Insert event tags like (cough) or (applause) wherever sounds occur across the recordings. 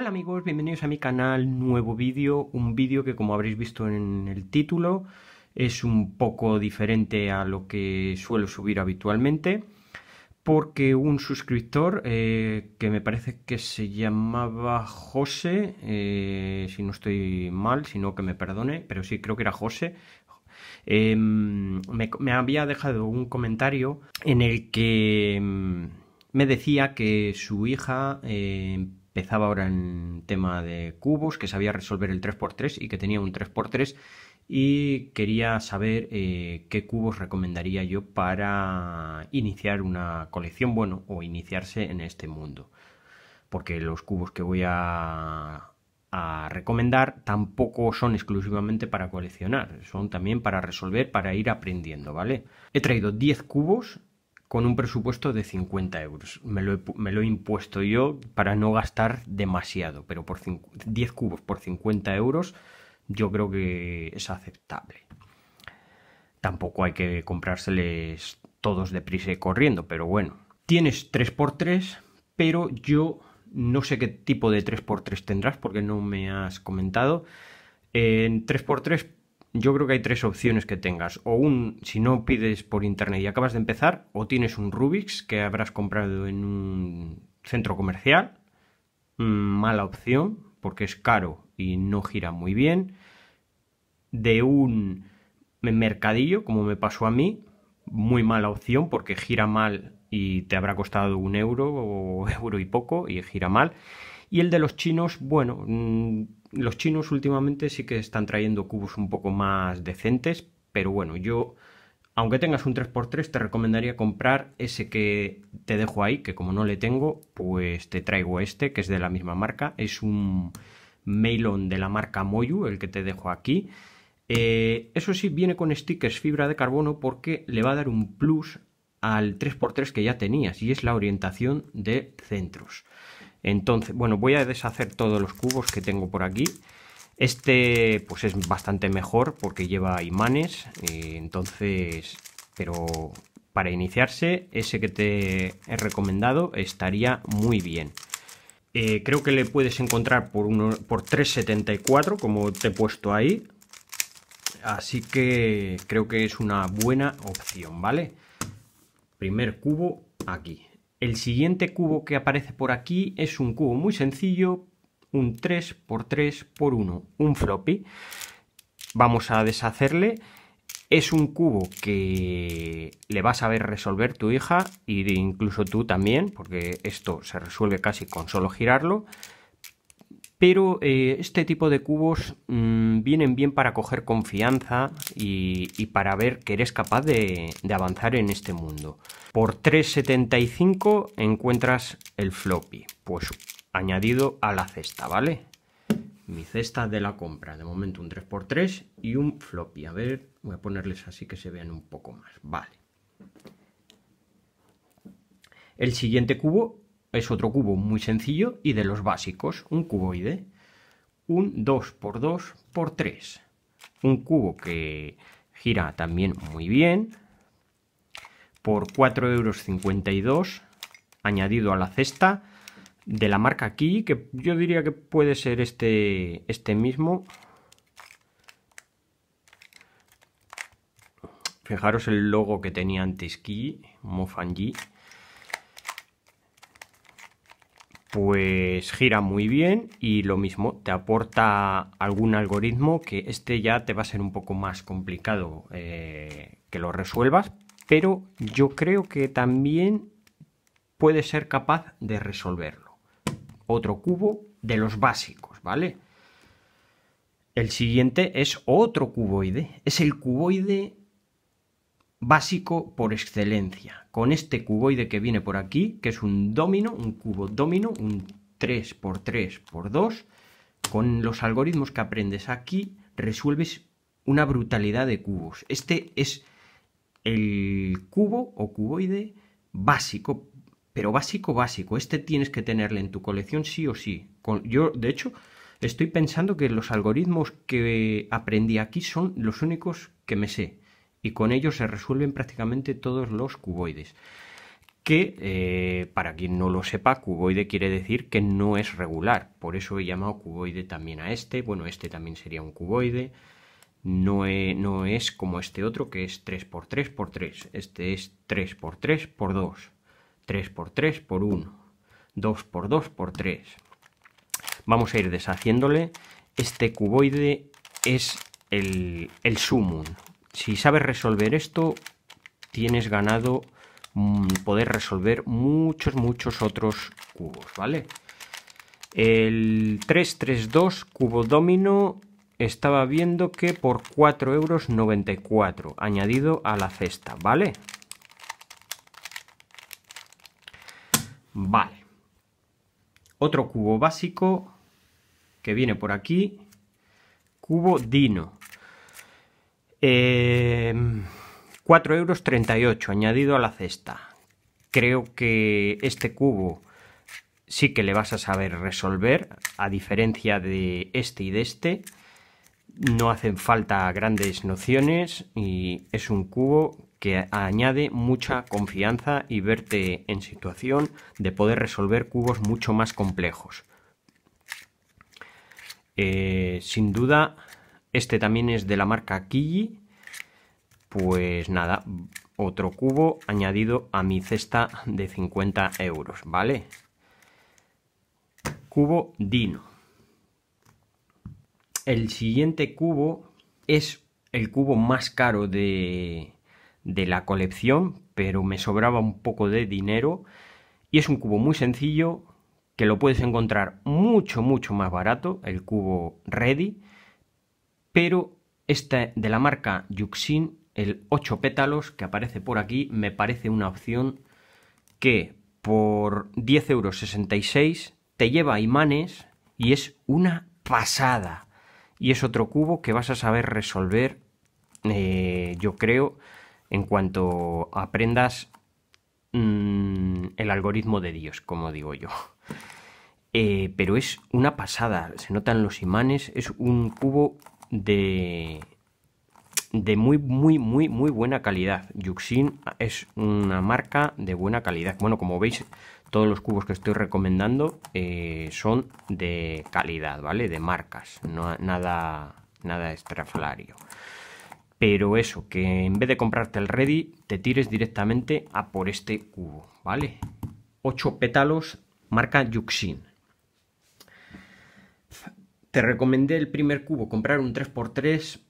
Hola amigos, bienvenidos a mi canal, nuevo vídeo, un vídeo que como habréis visto en el título es un poco diferente a lo que suelo subir habitualmente porque un suscriptor eh, que me parece que se llamaba José, eh, si no estoy mal, si no que me perdone, pero sí creo que era José, em, me, había dejado un comentario en el que em, me decía que su hija em, empezaba ahora en tema de cubos, que sabía resolver el 3x3 y que tenía un 3x3 y quería saber eh, qué cubos recomendaría yo para iniciar una colección, bueno, o iniciarse en este mundo. Porque los cubos que voy a, a recomendar tampoco son exclusivamente para coleccionar, son también para resolver, para ir aprendiendo, ¿vale? He traído 10 cubos con un presupuesto de 50 euros. Me lo, he, impuesto yo para no gastar demasiado, pero por 10 cubos por 50 euros yo creo que es aceptable. Tampoco hay que comprárseles todos de y corriendo, pero bueno. Tienes 3x3, pero yo no sé qué tipo de 3x3 tendrás porque no me has comentado. En 3x3 yo creo que hay tres opciones que tengas. O un, si no pides por internet y acabas de empezar, o tienes un Rubik's que habrás comprado en un centro comercial. Mm, mala opción, porque es caro y no gira muy bien. De un mercadillo, como me pasó a mí, muy mala opción porque gira mal y te habrá costado un euro o (laughs) euro y poco y gira mal. Y el de los chinos, bueno, mm, los chinos últimamente sí que están trayendo cubos un poco más decentes, pero bueno, yo, aunque tengas un 3x3, te recomendaría comprar ese que te dejo ahí, que como no le tengo, pues te traigo este, que es de la misma marca, es un mailon de la marca Moyu, el que te dejo aquí. Eh, eso sí, viene con stickers fibra de carbono porque le va a dar un plus al 3x3 que ya tenías y es la orientación de centros. Entonces, bueno, voy a deshacer todos los cubos que tengo por aquí. Este pues es bastante mejor porque lleva imanes, eh, entonces, pero para iniciarse ese que te he recomendado estaría muy bien. Eh, creo que le puedes encontrar por, uno, por 3.74 como te he puesto ahí, así que creo que es una buena opción, ¿vale? Primer cubo aquí. El siguiente cubo que aparece por aquí es un cubo muy sencillo, un 3x3x1, un floppy. Vamos a deshacerle. Es un cubo que le vas a ver resolver tu hija e incluso tú también, porque esto se resuelve casi con solo girarlo. Pero eh, este tipo de cubos mm, vienen bien para coger confianza y, para ver que eres capaz de, de avanzar en este mundo. Por 3,75 encuentras el floppy, pues añadido a la cesta, ¿vale? Mi cesta de la compra, de momento un 3x3 y un floppy. A ver, voy a ponerles así que se vean un poco más, vale. El siguiente cubo es otro cubo muy sencillo y de los básicos, un cuboide. Un 2x2 por 3. Un cubo que gira también muy bien. Por 4,52 euros añadido a la cesta de la marca Key, que yo diría que puede ser este, este mismo. Fijaros el logo que tenía antes Ki, Mofanji. pues gira muy bien y lo mismo, te aporta algún algoritmo que este ya te va a ser un poco más complicado eh, que lo resuelvas, pero yo creo que también puede ser capaz de resolverlo. Otro cubo de los básicos, ¿vale? El siguiente es otro cuboide, es el cuboide básico por excelencia. Con este cuboide que viene por aquí, que es un domino, un cubo domino, un 3x3x2, con los algoritmos que aprendes aquí resuelves una brutalidad de cubos. Este es el cubo o cuboide básico, pero básico básico. Este tienes que tenerle en tu colección sí o sí. Yo, de hecho, estoy pensando que los algoritmos que aprendí aquí son los únicos que me sé y con ello se resuelven prácticamente todos los cuboides que eh, para quien no lo sepa, cuboide quiere decir que no es regular, por eso he llamado cuboide también a este, bueno, este también sería un cuboide, no, no es como este otro que es 3x3x3, este es 3x3x2, 3x3x1, 2x2x3. Vamos a ir deshaciéndole, este cuboide es el, el sumum, si sabes resolver esto, tienes ganado mm, poder resolver muchos, muchos otros cubos, ¿vale? El 332 cubo domino estaba viendo que por 4,94 euros añadido a la cesta, ¿vale? Vale. Otro cubo básico que viene por aquí. Cubo Dino. Eh, em, 4,38 euros añadido a la cesta. Creo que este cubo sí que le vas a saber resolver, a diferencia de este y de este. No hacen falta grandes nociones y es un cubo que añade mucha confianza y verte en situación de poder resolver cubos mucho más complejos. Eh, sin duda este también es de la marca Kiji. Pues nada, otro cubo añadido a mi cesta de 50 euros, ¿vale? Cubo Dino. El siguiente cubo es el cubo más caro de, de la colección, pero me sobraba un poco de dinero. Y es un cubo muy sencillo que lo puedes encontrar mucho, mucho más barato, el cubo Ready pero este de la marca Yuxin, el 8 pétalos que aparece por aquí, me parece una opción que por 10,66 euros te lleva imanes y es una pasada. Y es otro cubo que vas a saber resolver, eh, yo creo, en cuanto aprendas mm, el algoritmo de Dios, como digo yo. Eh, pero es una pasada, se notan los imanes, es un cubo de, muy, muy, muy, muy buena calidad. Yuxin es una marca de buena calidad. Bueno, como veis, todos los cubos que estoy recomendando eh, son de calidad, ¿vale? De marcas, nada, nada estrafalario. Pero eso, que en vez de comprarte el Ready, te tires directamente a por este cubo, ¿vale? 8 pétalos, marca Yuxin te recomendé el primer cubo comprar un 3x3,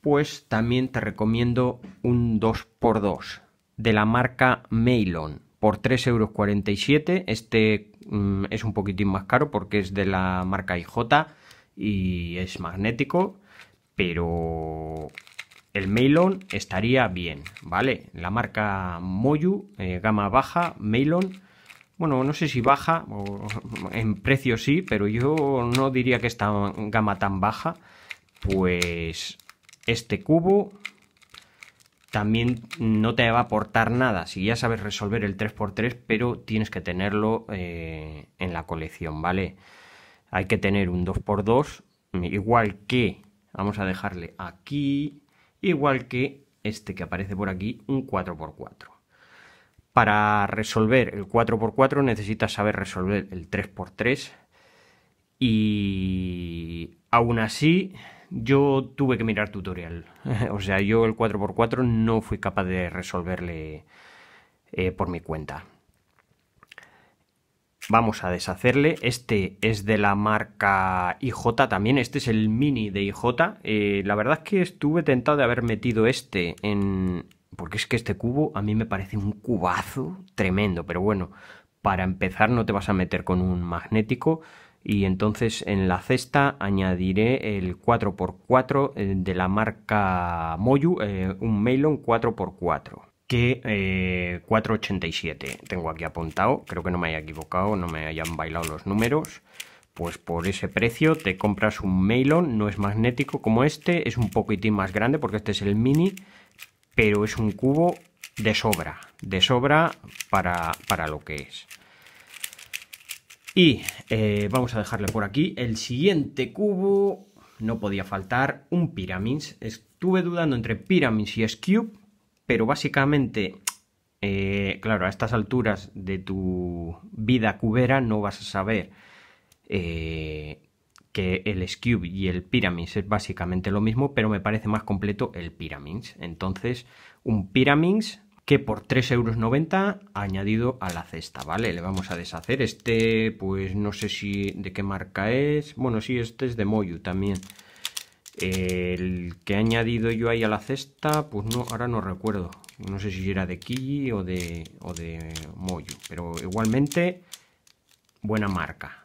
pues también te recomiendo un 2x2 de la marca Mailon por 3,47 euros. Este mm, es un poquitín más caro porque es de la marca IJ y es magnético, pero el Mailon estaría bien, ¿vale? La marca Moyu, eh, gama baja, Mailon bueno, no sé si baja, en precio sí, pero yo no diría que esta gama tan baja, pues este cubo también no te va a aportar nada si ya sabes resolver el 3x3 pero tienes que tenerlo eh, en la colección vale hay que tener un 2x2 igual que vamos a dejarle aquí igual que este que aparece por aquí un 4x4 para resolver el 4x4 necesitas saber resolver el 3x3 y aún así yo tuve que mirar tutorial. (laughs) o sea, yo el 4x4 no fui capaz de resolverle eh, por mi cuenta. Vamos a deshacerle. Este es de la marca IJ también. Este es el mini de IJ. Eh, la verdad es que estuve tentado de haber metido este en, porque es que este cubo a mí me parece un cubazo tremendo, pero bueno, para empezar no te vas a meter con un magnético y entonces en la cesta añadiré el 4x4 eh, de la marca Moyu, eh, un mailon 4x4 que 487 eh, tengo aquí apuntado, creo que no me haya equivocado, no me hayan bailado los números pues por ese precio te compras un mailon no es magnético como este, es un poquitín más grande porque este es el mini pero es un cubo de sobra, de sobra para, para lo que es. Y eh, vamos a dejarle por aquí el siguiente cubo, no podía faltar, un Pyramids. Estuve dudando entre Pyramids y S-Cube, pero básicamente, eh, claro, a estas alturas de tu vida cubera no vas a saber eh, que el Scube y el Pyramids es básicamente lo mismo, pero me parece más completo el Pyramids. Entonces, un Pyramids que por 3,90 euros añadido a la cesta, ¿vale? Le vamos a deshacer este, pues no sé si de qué marca es. Bueno, sí, este es de Moyu también. El que he añadido yo ahí a la cesta, pues no, ahora no recuerdo. No sé si era de Kiyi o de, o de Moyu, pero igualmente buena marca.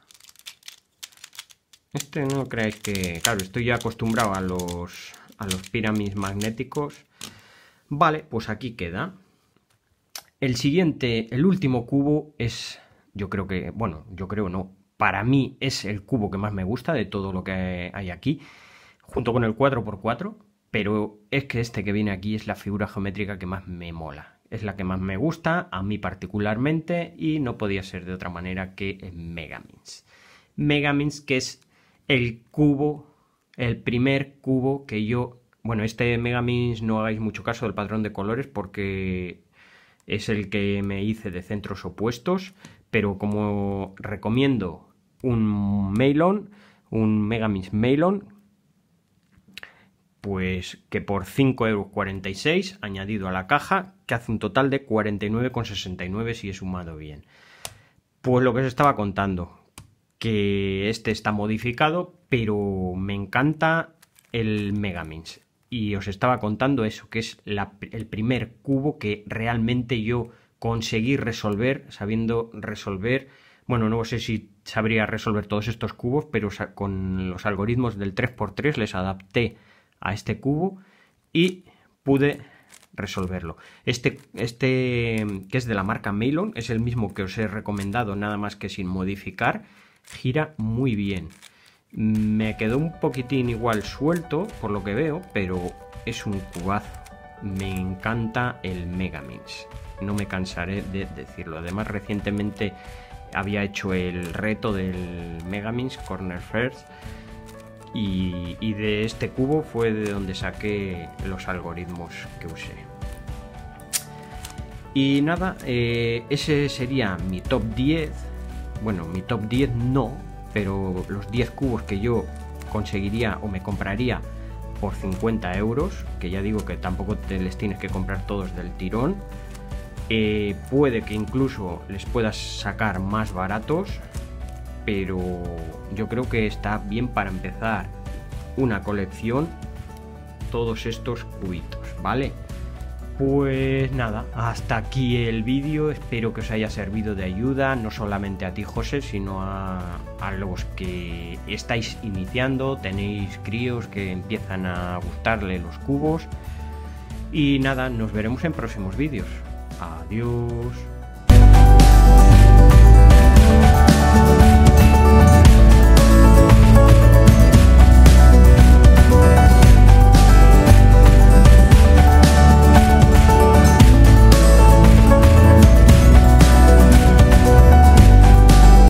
Este no creáis que... Claro, estoy ya acostumbrado a los, a los pirámides magnéticos. Vale, pues aquí queda. El siguiente, el último cubo es... Yo creo que... Bueno, yo creo no. Para mí es el cubo que más me gusta de todo lo que hay aquí. Junto con el 4x4. Pero es que este que viene aquí es la figura geométrica que más me mola. Es la que más me gusta, a mí particularmente, y no podía ser de otra manera que Megamins. Megamins, que es el cubo, el primer cubo que yo... Bueno, este Megamins no hagáis mucho caso del patrón de colores porque es el que me hice de centros opuestos, pero como recomiendo un melon, un Megamins Melon, pues que por 5,46€ añadido a la caja, que hace un total de 49,69 si he sumado bien. Pues lo que os estaba contando, que este está modificado, pero me encanta el Megamins. Y os estaba contando eso, que es el primer cubo que realmente yo conseguí resolver, sabiendo resolver, bueno, no sé si sabría resolver todos estos cubos, pero con los algoritmos del 3x3 les adapté a este cubo y pude resolverlo. Este, este que es de la marca Melon, es el mismo que os he recomendado, nada más que sin modificar gira muy bien. Me quedó un poquitín igual suelto, por lo que veo, pero es un cubazo. Me encanta el Megaminx No me cansaré de decirlo. Además, recientemente había hecho el reto del Megaminx Corner First. Y, de este cubo fue de donde saqué los algoritmos que usé. Y nada, eh, ese sería mi top 10 bueno, mi top 10 no, pero los 10 cubos que yo conseguiría o me compraría por 50 euros, que ya digo que tampoco te les tienes que comprar todos del tirón, eh, puede que incluso les puedas sacar más baratos, pero yo creo que está bien para empezar una colección todos estos cubitos, ¿vale? Pues nada, hasta aquí el vídeo, espero que os haya servido de ayuda, no solamente a ti José, sino a, los que estáis iniciando, tenéis críos que empiezan a gustarle los cubos. Y nada, nos veremos en próximos vídeos. Adiós.